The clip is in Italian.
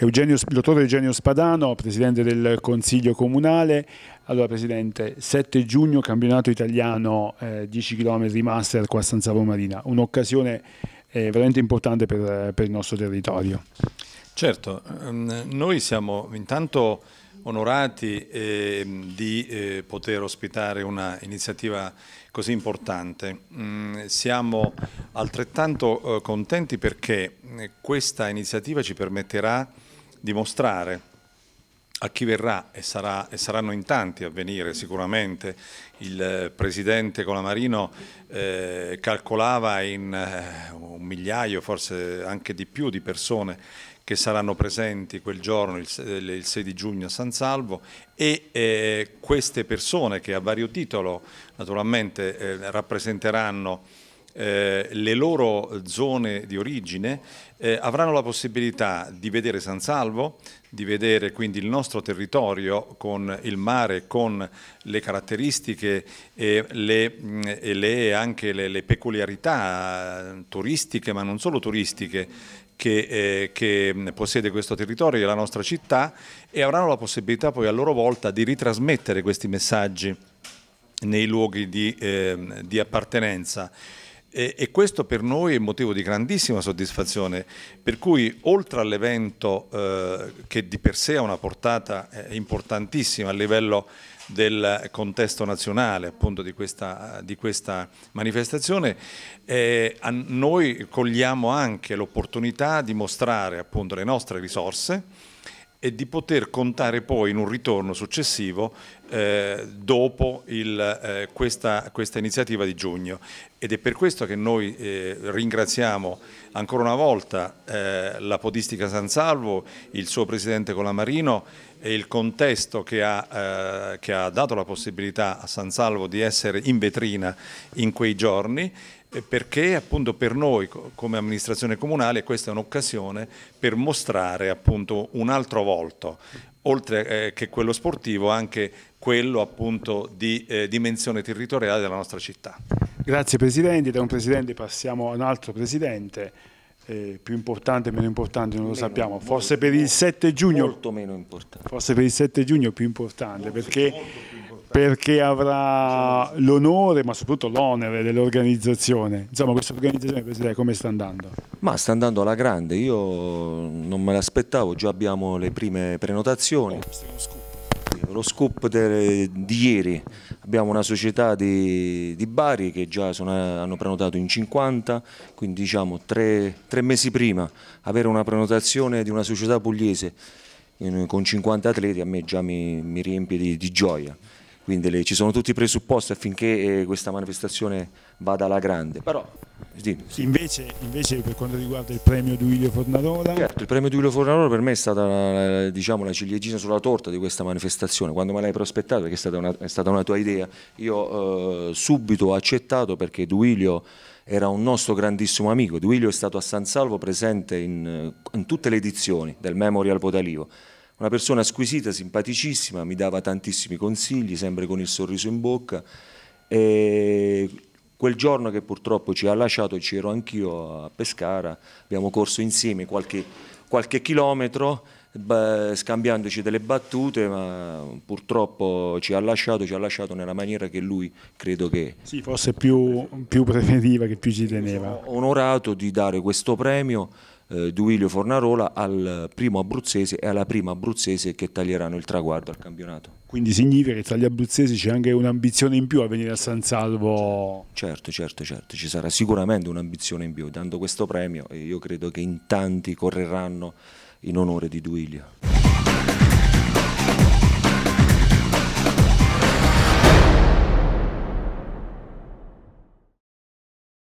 Eugenio, dottor Eugenio Spadano, presidente del Consiglio Comunale. Allora, presidente, 7 giugno, campionato italiano, eh, 10 km master qua a San Savo Marina. Un'occasione eh, veramente importante per, per il nostro territorio. Certo, ehm, noi siamo intanto onorati eh, di eh, poter ospitare una iniziativa così importante. Mm, siamo altrettanto eh, contenti perché eh, questa iniziativa ci permetterà dimostrare a chi verrà, e, sarà, e, saranno in tanti a venire sicuramente, il eh, Presidente Colamarino eh, calcolava in eh, un migliaio, forse anche di più di persone che saranno presenti quel giorno, il, eh, il 6 di giugno a San Salvo, e eh, queste persone che a vario titolo naturalmente eh, rappresenteranno eh, le loro zone di origine eh, avranno la possibilità di vedere San Salvo, di vedere quindi il nostro territorio con il mare, con le caratteristiche e le, mm, e le, anche le, le peculiarità eh, turistiche, ma non solo turistiche, che, eh, che, mm, possiede questo territorio e la nostra città e avranno la possibilità poi a loro volta di ritrasmettere questi messaggi nei luoghi di, eh, di appartenenza. E, e, questo per noi è motivo di grandissima soddisfazione, per cui oltre all'evento eh, che di per sé ha una portata eh, importantissima a livello del contesto nazionale appunto di questa, di questa manifestazione, eh, noi cogliamo anche l'opportunità di mostrare appunto le nostre risorse e di poter contare poi in un ritorno successivo eh, dopo il, eh, questa, questa, iniziativa di giugno ed è per questo che noi eh, ringraziamo ancora una volta eh, la Podistica San Salvo, il suo presidente Colamarino e il contesto che ha, eh, che ha dato la possibilità a San Salvo di essere in vetrina in quei giorni perché appunto per noi come amministrazione comunale questa è un'occasione per mostrare appunto un altro volto, oltre eh, che quello sportivo anche quello appunto di eh, dimensione territoriale della nostra città. Grazie Presidente, da un Presidente passiamo a un altro Presidente. Eh, più importante, meno importante, non lo meno, sappiamo. Molto, forse per il 7 giugno, molto meno importante. Forse per il 7 giugno più importante molto, perché molto perché avrà l'onore ma soprattutto l'onere dell'organizzazione. Insomma, questa organizzazione come sta andando? Ma sta andando alla grande, io non me l'aspettavo, già abbiamo le prime prenotazioni. Oh, scoop. Lo scoop de, di ieri, abbiamo una società di, di Bari che già sono, hanno prenotato in 50, quindi diciamo tre, tre mesi prima avere una prenotazione di una società pugliese con 50 atleti a me già mi, mi riempie di, di gioia quindi le, ci sono tutti i presupposti affinché eh, questa manifestazione vada alla grande. Però, invece, invece, per quanto riguarda il premio Duilio Fornarola... Certo, il premio Duilio Fornarola per me è stata eh, diciamo, la ciliegina sulla torta di questa manifestazione, quando me l'hai prospettato, perché è stata una, è stata una tua idea, io eh, subito ho accettato perché Duilio era un nostro grandissimo amico, Duilio è stato a San Salvo presente in, eh, in tutte le edizioni del Memorial Potalivo, una persona squisita, simpaticissima, mi dava tantissimi consigli, sempre con il sorriso in bocca. E quel giorno che purtroppo ci ha lasciato, c'ero anch'io a Pescara, abbiamo corso insieme qualche, qualche chilometro scambiandoci delle battute, ma purtroppo ci ha lasciato, ci ha lasciato nella maniera che lui credo che... Sì, forse più, più preferiva che più ci teneva. Sono onorato di dare questo premio eh, Duilio Fornarola al primo abruzzese e alla prima abruzzese che taglieranno il traguardo al campionato. Quindi significa che tra gli abruzzesi c'è anche un'ambizione in più a venire a San Salvo? Certo, certo, certo, ci sarà sicuramente un'ambizione in più, dando questo premio io credo che in tanti correranno in onore di Duilio.